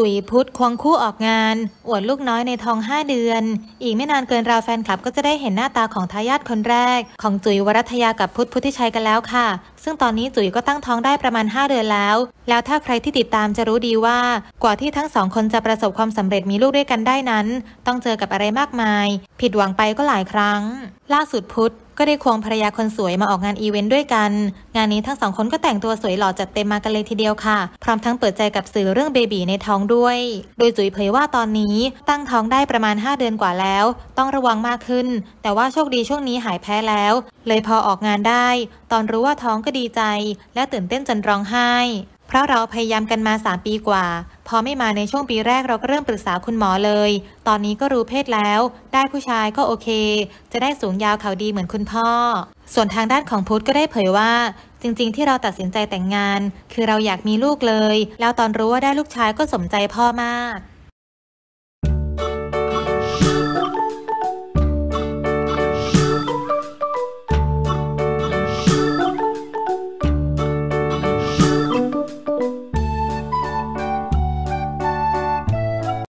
จุ๋ยพุทธควงคู่ออกงาน อวดลูกน้อยในท้องห้าเดือน อีกไม่นานเกินราวแฟนคลับก็จะได้เห็นหน้าตาของทายาทคนแรก ของจุ๋ยวรัตยากับพุทธพุทธิชัยกันแล้วค่ะ ซึ่งตอนนี้จุ๋ยก็ตั้งท้องได้ประมาณ 5 เดือนแล้ว แล้วถ้าใครที่ติดตามจะรู้ดีว่า กว่าที่ทั้งสองคนจะประสบความสำเร็จมีลูกด้วยกันได้นั้น ต้องเจอกับอะไรมากมาย ผิดหวังไปก็หลายครั้งล่าสุดพุทธก็ได้ควงภรรยาคนสวยมาออกงานอีเวนต์ด้วยกัน งานนี้ทั้งสองคนก็แต่งตัวสวยหล่อจัดเต็มมากันเลยทีเดียวค่ะ พร้อมทั้งเปิดใจกับสื่อเรื่องเบบีในท้องด้วย โดยจุ๋ยเผยว่าตอนนี้ตั้งท้องได้ประมาณ 5 เดือนกว่าแล้ว ต้องระวังมากขึ้น แต่ว่าโชคดีช่วงนี้หายแพ้แล้ว เลยพอออกงานได้ ตอนรู้ว่าท้องก็ดีใจ และตื่นเต้นจนร้องไห้เพราะเราพยายามกันมา 3 ปีกว่า พอไม่มาในช่วงปีแรกเราก็เริ่มปรึกษาคุณหมอเลย ตอนนี้ก็รู้เพศแล้ว ได้ผู้ชายก็โอเค จะได้สูงยาวเขาดีเหมือนคุณพ่อ ส่วนทางด้านของพุทธก็ได้เผยว่า จริง ๆ ที่เราตัดสินใจแต่งงาน คือเราอยากมีลูกเลย แล้วตอนรู้ว่าได้ลูกชายก็สมใจพ่อมาก